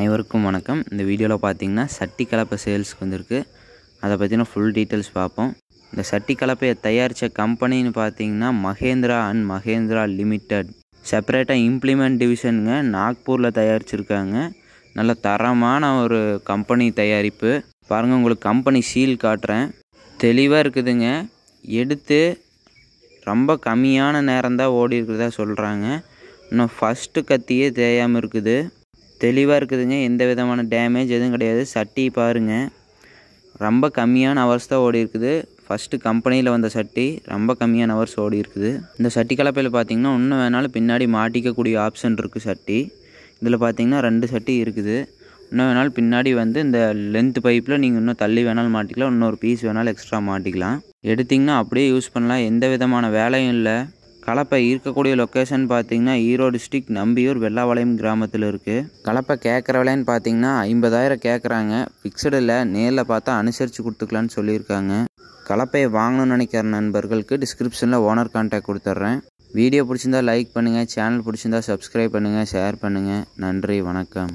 அனைவருக்கும் வணக்கம் இந்த வீடியோவில் பார்த்தீங்கன்னா சட்டி கலப்பை சேல்ஸ்க்கு வந்திருக்கு அதை பற்றின ஃபுல் டீட்டெயில்ஸ் பார்ப்போம் இந்த சட்டி கலப்பையை தயாரித்த கம்பெனின்னு பார்த்தீங்கன்னா மகேந்திரா அண்ட் மகேந்திரா லிமிட்டெட் செப்பரேட்டாக இம்ப்ளிமெண்ட் டிவிஷனுங்க நாக்பூரில் தயாரிச்சிருக்காங்க நல்ல தரமான ஒரு கம்பெனி தயாரிப்பு பாருங்கள் உங்களுக்கு கம்பெனி சீல் காட்டுறேன் தெளிவாக இருக்குதுங்க எடுத்து ரொம்ப கம்மியான நேரம் தான் ஓடி இருக்கிறதா சொல்கிறாங்க இன்னும் ஃபஸ்ட்டு கத்தியே தேயாமல் இருக்குது தெளிவாக இருக்குதுங்க எந்த விதமான டேமேஜ் எதுவும் கிடையாது சட்டி பாருங்கள் ரொம்ப கம்மியான ஹவர்ஸ் தான் ஓடி இருக்குது ஃபஸ்ட்டு கம்பெனியில் வந்த சட்டி ரொம்ப கம்மியான அவர்ஸ் ஓடி இருக்குது இந்த சட்டி கலப்பையில் பார்த்தீங்கன்னா இன்னும் வேணாலும் பின்னாடி மாட்டிக்கக்கூடிய ஆப்ஷன் இருக்குது சட்டி இதில் பார்த்தீங்கன்னா ரெண்டு சட்டி இருக்குது இன்னும் வேணாலும் பின்னாடி வந்து இந்த லென்த் பைப்பில் நீங்கள் இன்னும் தள்ளி வேணாலும் மாட்டிக்கலாம் இன்னொரு பீஸ் வேணாலும் எக்ஸ்ட்ரா மாட்டிக்கலாம் எடுத்திங்கன்னா அப்படியே யூஸ் பண்ணலாம் எந்த விதமான வேலையும் இல்லை கலப்பை இருக்கக்கூடிய லொக்கேஷன் பார்த்தீங்கன்னா ஈரோடு டிஸ்ட்ரிக் நம்பியூர் வெள்ளாவாளையம் கிராமத்தில் இருக்குது கலப்பை கேட்குற விலைன்னு பார்த்தீங்கன்னா ஐம்பதாயிரம் கேட்குறாங்க ஃபிக்ஸடில் நேரில் பார்த்தா அனுசரித்து கொடுத்துக்கலான்னு சொல்லியிருக்காங்க கலப்பை வாங்கணும்னு நினைக்கிற நண்பர்களுக்கு டிஸ்கிரிப்ஷனில் ஓனர் கான்டாக்ட் கொடுத்துட்றேன் வீடியோ பிடிச்சிருந்தா லைக் பண்ணுங்கள் சேனல் பிடிச்சிருந்தா சப்ஸ்கிரைப் பண்ணுங்கள் ஷேர் பண்ணுங்கள் நன்றி வணக்கம்